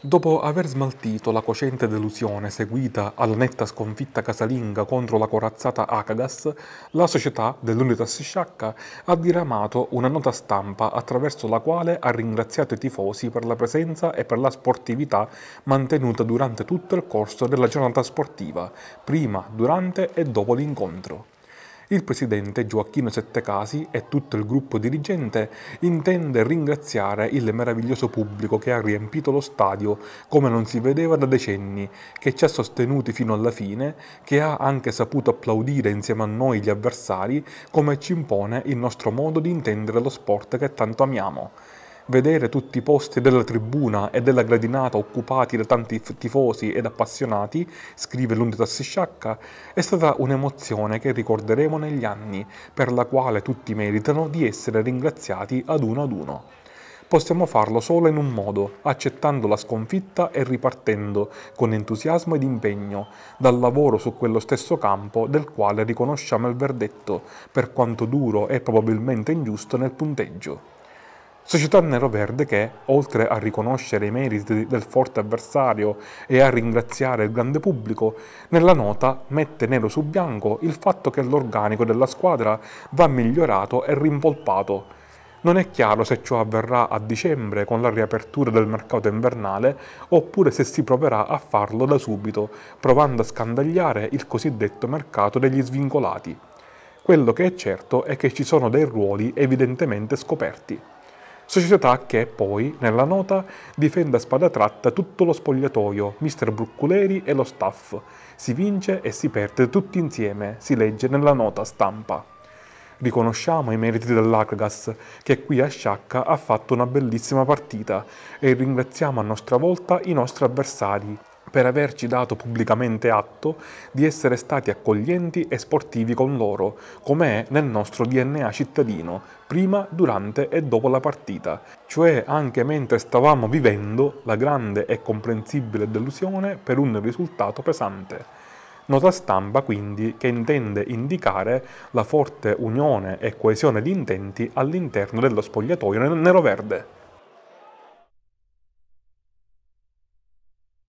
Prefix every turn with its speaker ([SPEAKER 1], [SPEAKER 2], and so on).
[SPEAKER 1] Dopo aver smaltito la cocente delusione seguita alla netta sconfitta casalinga contro la corazzata Akagas, la società dell'Unitas Sciacca ha diramato una nota stampa attraverso la quale ha ringraziato i tifosi per la presenza e per la sportività mantenuta durante tutto il corso della giornata sportiva, prima, durante e dopo l'incontro il presidente Gioacchino Settecasi e tutto il gruppo dirigente intende ringraziare il meraviglioso pubblico che ha riempito lo stadio come non si vedeva da decenni, che ci ha sostenuti fino alla fine, che ha anche saputo applaudire insieme a noi gli avversari come ci impone il nostro modo di intendere lo sport che tanto amiamo vedere tutti i posti della tribuna e della gradinata occupati da tanti tifosi ed appassionati, scrive l'Undita Sciacca, è stata un'emozione che ricorderemo negli anni, per la quale tutti meritano di essere ringraziati ad uno ad uno. Possiamo farlo solo in un modo, accettando la sconfitta e ripartendo con entusiasmo ed impegno dal lavoro su quello stesso campo del quale riconosciamo il verdetto, per quanto duro e probabilmente ingiusto nel punteggio. Società nero-verde che, oltre a riconoscere i meriti del forte avversario e a ringraziare il grande pubblico, nella nota mette nero su bianco il fatto che l'organico della squadra va migliorato e rimpolpato. Non è chiaro se ciò avverrà a dicembre con la riapertura del mercato invernale oppure se si proverà a farlo da subito, provando a scandagliare il cosiddetto mercato degli svincolati. Quello che è certo è che ci sono dei ruoli evidentemente scoperti. Società che poi, nella nota, difende a spada tratta tutto lo spogliatoio, Mr. Brucculeri e lo staff. Si vince e si perde tutti insieme, si legge nella nota stampa. Riconosciamo i meriti dell'Acragas, che qui a Sciacca ha fatto una bellissima partita, e ringraziamo a nostra volta i nostri avversari, per averci dato pubblicamente atto di essere stati accoglienti e sportivi con loro, come è nel nostro DNA cittadino, prima, durante e dopo la partita, cioè anche mentre stavamo vivendo la grande e comprensibile delusione per un risultato pesante. Nota stampa quindi che intende indicare la forte unione e coesione di intenti all'interno dello spogliatoio nero-verde.